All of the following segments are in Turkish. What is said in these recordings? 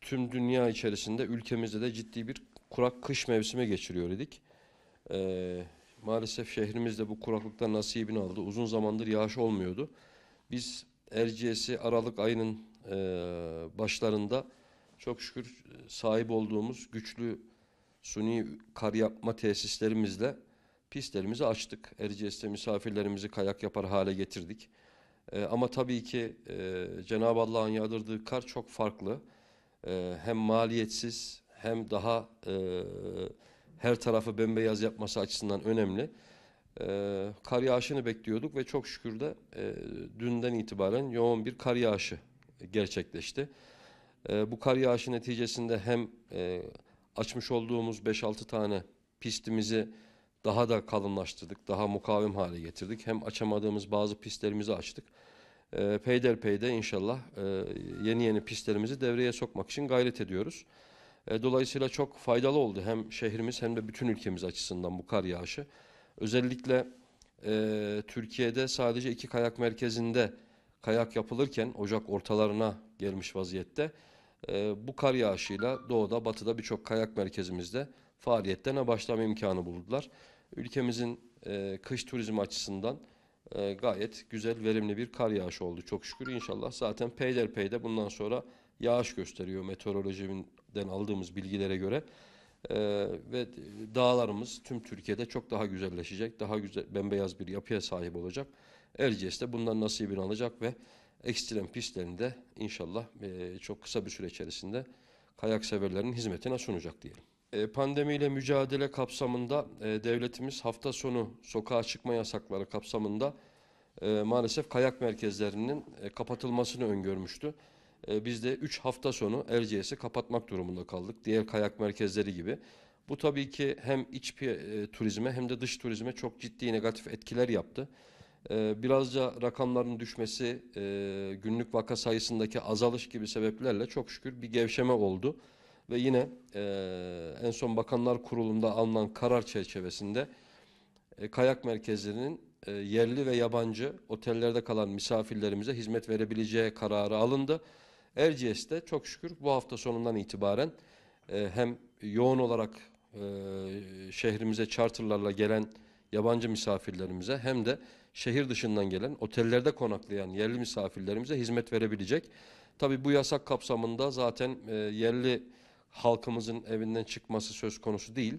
tüm dünya içerisinde ülkemizde de ciddi bir kurak kış mevsimi geçiriyor idik. Ee, maalesef şehrimiz de bu kuraklıktan nasibini aldı. Uzun zamandır yağış olmuyordu. Biz Erciyes'i Aralık ayının e, başlarında çok şükür e, sahip olduğumuz güçlü suni kar yapma tesislerimizle pistlerimizi açtık. Erciyes'te misafirlerimizi kayak yapar hale getirdik. E, ama tabii ki e, Cenab-ı Allah'ın yağdırdığı kar çok farklı. Ee, hem maliyetsiz hem daha e, her tarafı bembeyaz yapması açısından önemli. E, kar yağışını bekliyorduk ve çok şükür de e, dünden itibaren yoğun bir kar yağışı gerçekleşti. E, bu kar yağışı neticesinde hem e, açmış olduğumuz 5-6 tane pistimizi daha da kalınlaştırdık, daha mukavim hale getirdik. Hem açamadığımız bazı pistlerimizi açtık. Ee, e, peyderpeyde inşallah yeni yeni pistlerimizi devreye sokmak için gayret ediyoruz. E, dolayısıyla çok faydalı oldu hem şehrimiz hem de bütün ülkemiz açısından bu kar yağışı. Özellikle e, Türkiye'de sadece iki kayak merkezinde kayak yapılırken Ocak ortalarına gelmiş vaziyette. E, bu kar yağışıyla doğuda batıda birçok kayak merkezimizde faaliyetlerine başlama imkanı buldular. Ülkemizin kış turizmi açısından e, gayet güzel, verimli bir kar yağışı oldu çok şükür. inşallah. zaten peyderpey bundan sonra yağış gösteriyor meteorolojiden aldığımız bilgilere göre. E, ve dağlarımız tüm Türkiye'de çok daha güzelleşecek, daha güzel bembeyaz bir yapıya sahip olacak. Erciyes de bundan nasibini alacak ve ekstrem pistlerinde inşallah e, çok kısa bir süre içerisinde kayak severlerin hizmetine sunacak diyelim. E, pandemiyle mücadele kapsamında e, devletimiz hafta sonu sokağa çıkma yasakları kapsamında e, maalesef kayak merkezlerinin kapatılmasını öngörmüştü. Biz de 3 hafta sonu Erciyes'i kapatmak durumunda kaldık. Diğer kayak merkezleri gibi. Bu tabii ki hem iç turizme hem de dış turizme çok ciddi negatif etkiler yaptı. Birazca rakamların düşmesi, günlük vaka sayısındaki azalış gibi sebeplerle çok şükür bir gevşeme oldu ve yine e, en son Bakanlar Kurulu'nda alınan karar çerçevesinde e, kayak merkezlerinin e, yerli ve yabancı otellerde kalan misafirlerimize hizmet verebileceği kararı alındı. Erciyes'te çok şükür bu hafta sonundan itibaren e, hem yoğun olarak e, şehrimize charterlarla gelen yabancı misafirlerimize hem de şehir dışından gelen otellerde konaklayan yerli misafirlerimize hizmet verebilecek. Tabii bu yasak kapsamında zaten e, yerli halkımızın evinden çıkması söz konusu değil.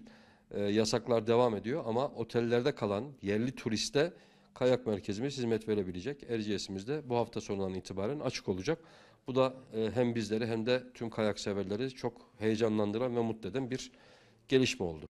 E, yasaklar devam ediyor ama otellerde kalan yerli turiste kayak merkezimiz hizmet verebilecek. Erciyes'imiz de bu hafta sonundan itibaren açık olacak. Bu da e, hem bizleri hem de tüm kayak severleri çok heyecanlandıran ve mutlu eden bir gelişme oldu.